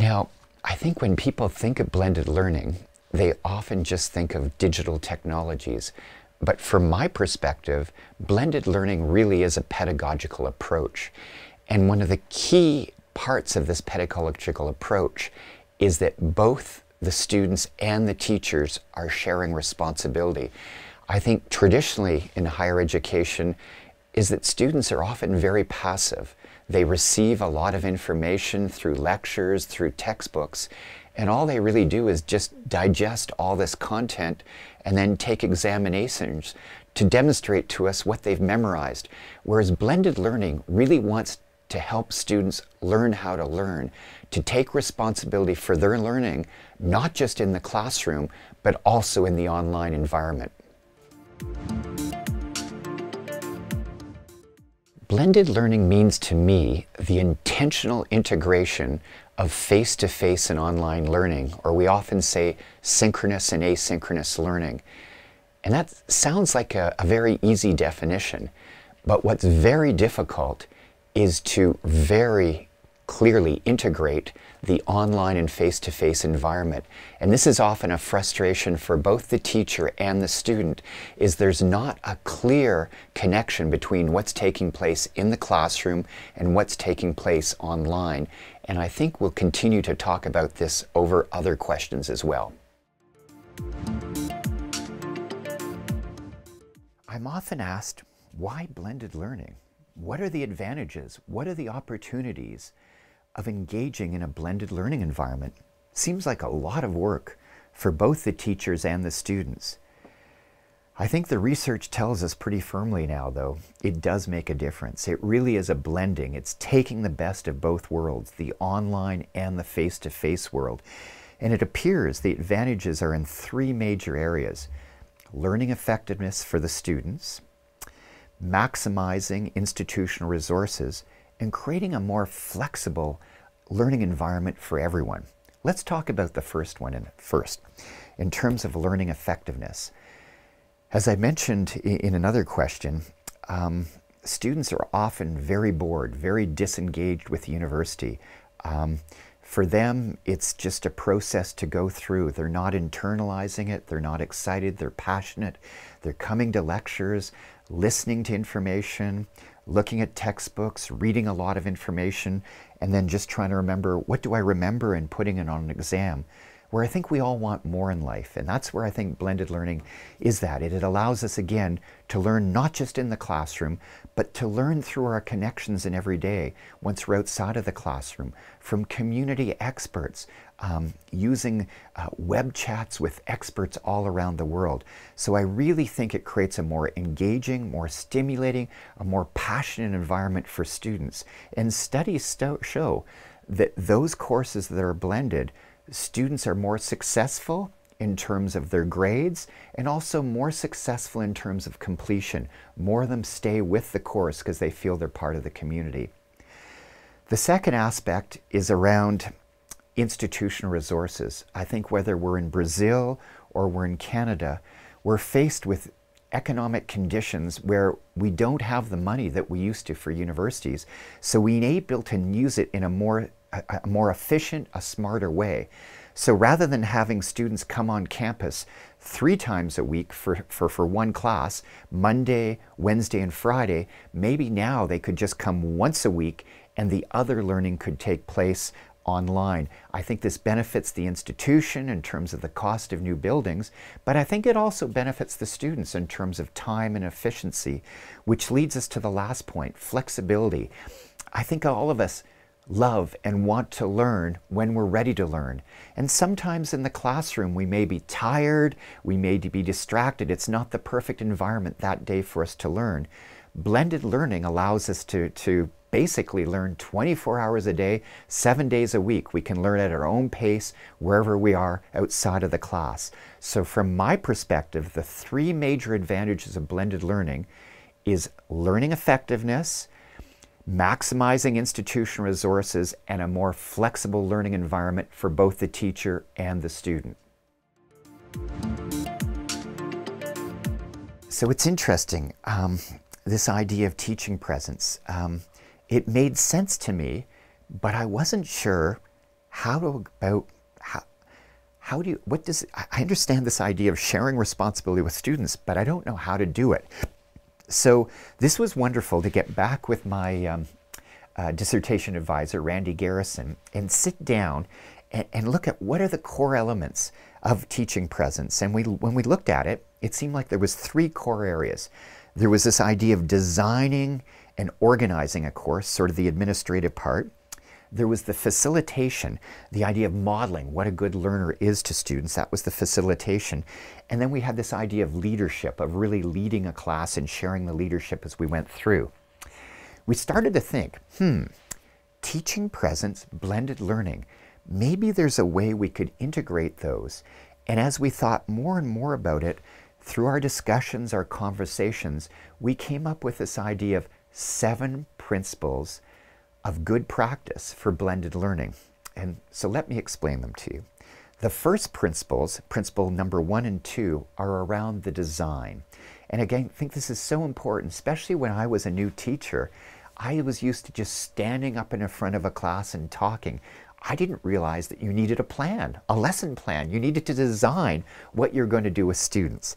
Now, I think when people think of blended learning, they often just think of digital technologies. But from my perspective, blended learning really is a pedagogical approach. And one of the key parts of this pedagogical approach is that both the students and the teachers are sharing responsibility. I think traditionally in higher education is that students are often very passive. They receive a lot of information through lectures, through textbooks, and all they really do is just digest all this content and then take examinations to demonstrate to us what they've memorized. Whereas blended learning really wants to help students learn how to learn, to take responsibility for their learning, not just in the classroom, but also in the online environment. Blended learning means to me the intentional integration of face to face and online learning, or we often say synchronous and asynchronous learning. And that sounds like a, a very easy definition, but what's very difficult is to vary clearly integrate the online and face to face environment. And this is often a frustration for both the teacher and the student is there's not a clear connection between what's taking place in the classroom and what's taking place online. And I think we'll continue to talk about this over other questions as well. I'm often asked, why blended learning? What are the advantages? What are the opportunities? of engaging in a blended learning environment. Seems like a lot of work for both the teachers and the students. I think the research tells us pretty firmly now, though, it does make a difference. It really is a blending. It's taking the best of both worlds, the online and the face to face world. And it appears the advantages are in three major areas learning effectiveness for the students, maximizing institutional resources, and creating a more flexible learning environment for everyone. Let's talk about the first one in, first, in terms of learning effectiveness. As I mentioned in another question, um, students are often very bored, very disengaged with the university. Um, for them, it's just a process to go through. They're not internalizing it, they're not excited, they're passionate, they're coming to lectures, listening to information, looking at textbooks, reading a lot of information, and then just trying to remember what do I remember and putting it on an exam where I think we all want more in life. And that's where I think blended learning is that. It, allows us, again, to learn not just in the classroom, but to learn through our connections in every day once we're outside of the classroom, from community experts, um, using uh, web chats with experts all around the world. So I really think it creates a more engaging, more stimulating, a more passionate environment for students. And studies show that those courses that are blended students are more successful in terms of their grades and also more successful in terms of completion. More of them stay with the course because they feel they're part of the community. The second aspect is around institutional resources. I think whether we're in Brazil or we're in Canada, we're faced with economic conditions where we don't have the money that we used to for universities. So we need able to use it in a more a, a more efficient, a smarter way. So rather than having students come on campus three times a week for, for, for one class, Monday, Wednesday, and Friday, maybe now they could just come once a week and the other learning could take place online. I think this benefits the institution in terms of the cost of new buildings, but I think it also benefits the students in terms of time and efficiency, which leads us to the last point, flexibility. I think all of us love and want to learn when we're ready to learn. And sometimes in the classroom, we may be tired, we may be distracted. It's not the perfect environment that day for us to learn. Blended learning allows us to, to basically learn 24 hours a day, seven days a week. We can learn at our own pace, wherever we are outside of the class. So from my perspective, the three major advantages of blended learning is learning effectiveness, maximizing institution resources and a more flexible learning environment for both the teacher and the student. So it's interesting, um, this idea of teaching presence. Um, it made sense to me, but I wasn't sure how to, about how, how do you, what does, I understand this idea of sharing responsibility with students, but I don't know how to do it. So this was wonderful to get back with my um, uh, dissertation advisor, Randy Garrison, and sit down and, and, look at what are the core elements of teaching presence. And we, when we looked at it, it seemed like there was three core areas. There was this idea of designing and organizing a course, sort of the administrative part. There was the facilitation, the idea of modeling what a good learner is to students. That was the facilitation. And then we had this idea of leadership, of really leading a class and sharing the leadership as we went through. We started to think, hmm, teaching presence, blended learning, maybe there's a way we could integrate those. And as we thought more and more about it, through our discussions, our conversations, we came up with this idea of seven principles of good practice for blended learning. And so let me explain them to you. The first principles, principle number one and two, are around the design. And again, I think this is so important, especially when I was a new teacher. I was used to just standing up in front of a class and talking. I didn't realize that you needed a plan, a lesson plan. You needed to design what you're going to do with students.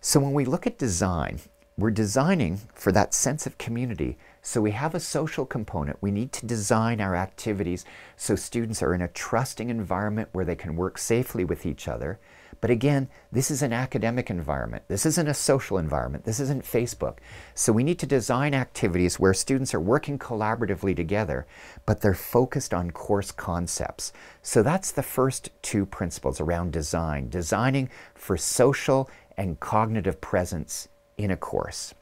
So when we look at design, we're designing for that sense of community so we have a social component. We need to design our activities so students are in a trusting environment where they can work safely with each other. But again, this is an academic environment. This isn't a social environment. This isn't Facebook. So we need to design activities where students are working collaboratively together, but they're focused on course concepts. So that's the first two principles around design, designing for social and cognitive presence in a course.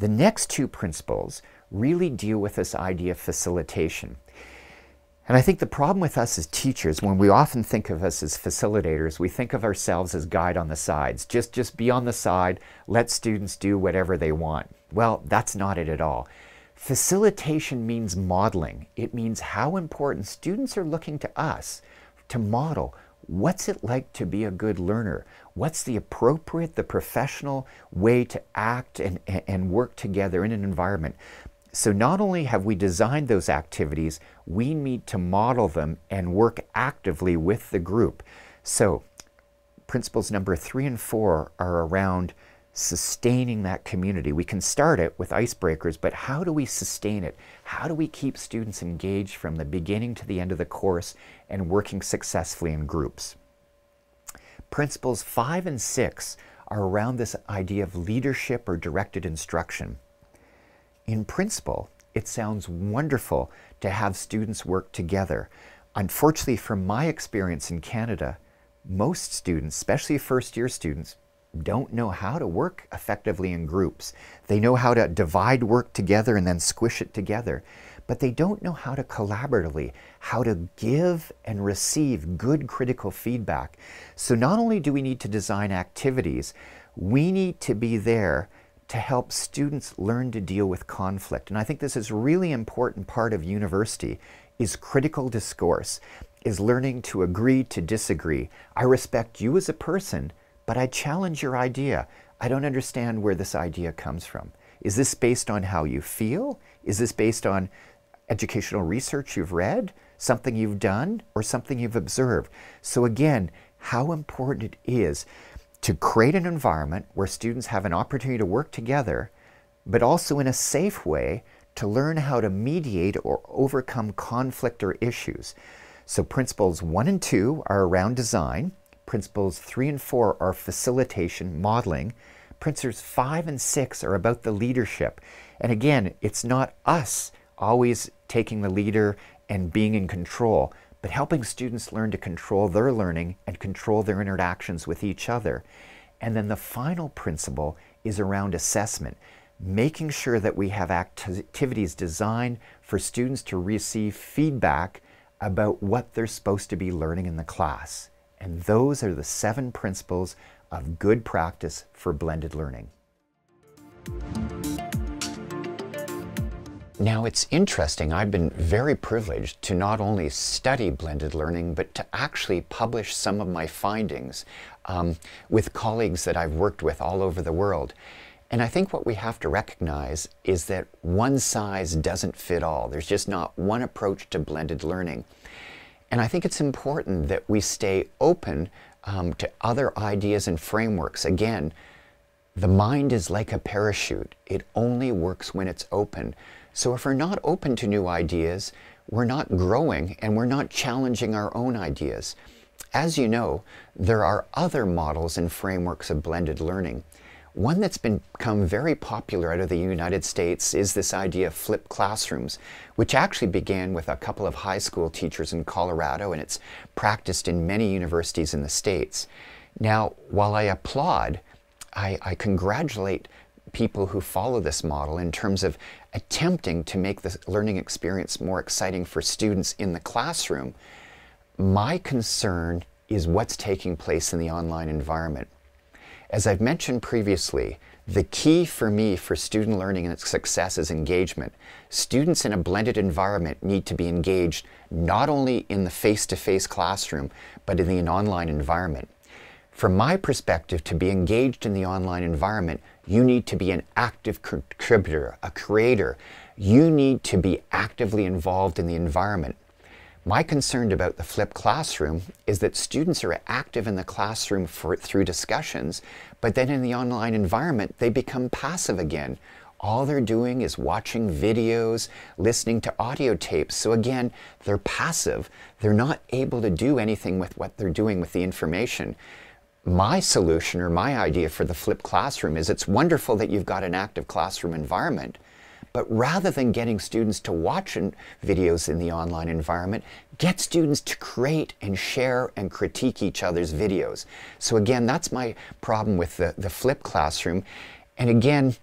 The next two principles really deal with this idea of facilitation. And I think the problem with us as teachers, when we often think of us as facilitators, we think of ourselves as guide on the sides. Just, just be on the side, let students do whatever they want. Well, that's not it at all. Facilitation means modeling. It means how important students are looking to us to model what's it like to be a good learner? What's the appropriate, the professional way to act and, and work together in an environment? So, not only have we designed those activities, we need to model them and work actively with the group. So, principles number three and four are around sustaining that community. We can start it with icebreakers, but how do we sustain it? How do we keep students engaged from the beginning to the end of the course and working successfully in groups? Principles five and six are around this idea of leadership or directed instruction. In principle, it sounds wonderful to have students work together. Unfortunately, from my experience in Canada, most students, especially first year students, don't know how to work effectively in groups. They know how to divide work together and then squish it together, but they don't know how to collaboratively, how to give and receive good critical feedback. So not only do we need to design activities, we need to be there to help students learn to deal with conflict. And I think this is a really important part of university is critical discourse, is learning to agree to disagree. I respect you as a person, but I challenge your idea. I don't understand where this idea comes from. Is this based on how you feel? Is this based on educational research you've read, something you've done, or something you've observed? So, again, how important it is to create an environment where students have an opportunity to work together, but also in a safe way to learn how to mediate or overcome conflict or issues. So, principles one and two are around design. Principles 3 and 4 are facilitation, modeling. Principles 5 and 6 are about the leadership. And again, it's not us always taking the leader and being in control, but helping students learn to control their learning and control their interactions with each other. And then the final principle is around assessment, making sure that we have activities designed for students to receive feedback about what they're supposed to be learning in the class. And those are the seven principles of good practice for blended learning. Now it's interesting, I've been very privileged to not only study blended learning, but to actually publish some of my findings um, with colleagues that I've worked with all over the world. And I think what we have to recognize is that one size doesn't fit all. There's just not one approach to blended learning. And I think it's important that we stay open um, to other ideas and frameworks. Again, the mind is like a parachute. It only works when it's open. So if we're not open to new ideas, we're not growing and we're not challenging our own ideas. As you know, there are other models and frameworks of blended learning. One that's become very popular out of the United States is this idea of flipped classrooms, which actually began with a couple of high school teachers in Colorado and it's practiced in many universities in the States. Now, while I applaud, I, I congratulate people who follow this model in terms of attempting to make the learning experience more exciting for students in the classroom. My concern is what's taking place in the online environment. As I've mentioned previously, the key for me for student learning and success is engagement. Students in a blended environment need to be engaged not only in the face-to-face -face classroom, but in the online environment. From my perspective, to be engaged in the online environment, you need to be an active contributor, a creator. You need to be actively involved in the environment. My concern about the flipped classroom is that students are active in the classroom for, through discussions, but then in the online environment, they become passive again. All they're doing is watching videos, listening to audio tapes. So again, they're passive. They're not able to do anything with what they're doing with the information. My solution or my idea for the flipped classroom is it's wonderful that you've got an active classroom environment, but rather than getting students to watch videos in the online environment, get students to create and share and critique each other's videos. So again, that's my problem with the, the flip classroom. And again,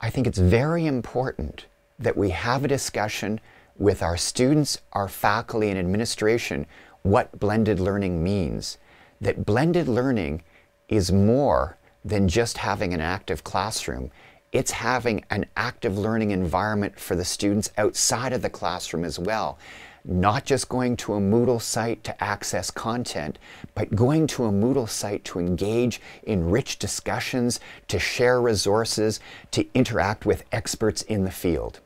I think it's very important that we have a discussion with our students, our faculty, and administration what blended learning means. That blended learning is more than just having an active classroom it's having an active learning environment for the students outside of the classroom as well. Not just going to a Moodle site to access content, but going to a Moodle site to engage in rich discussions, to share resources, to interact with experts in the field.